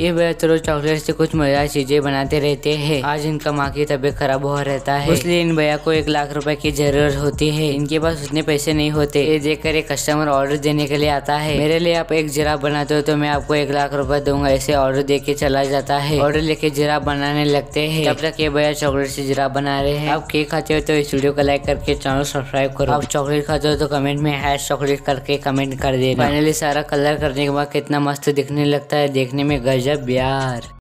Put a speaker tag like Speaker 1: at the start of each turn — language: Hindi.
Speaker 1: ये व्रत रोज चॉकलेट से कुछ मजेदार चीजें बनाते रहते हैं आज इनका माँ की तबीयत खराब हो रहता है इसलिए इन भैया को एक लाख रुपए की जरूरत होती है इनके पास उतने पैसे नहीं होते ये देखकर एक कस्टमर ऑर्डर देने के लिए आता है मेरे लिए आप एक जिराब बनाते हो तो मैं आपको एक लाख रुपए दूंगा ऐसे ऑर्डर दे के चला जाता है ऑर्डर लेके जिराब बनाने लगते है तब तक ये भैया चॉकलेट से जिराब बना रहे हैं आप केक खाते हो तो इस वीडियो को लाइक करके चैनल सब्सक्राइब करो आप चॉकलेट खाते हो तो कमेंट में है चॉकलेट करके कमेंट कर देना फाइनली सारा कलर करने के बाद कितना मस्त दिखने लगता है देखने में
Speaker 2: गज गजब यार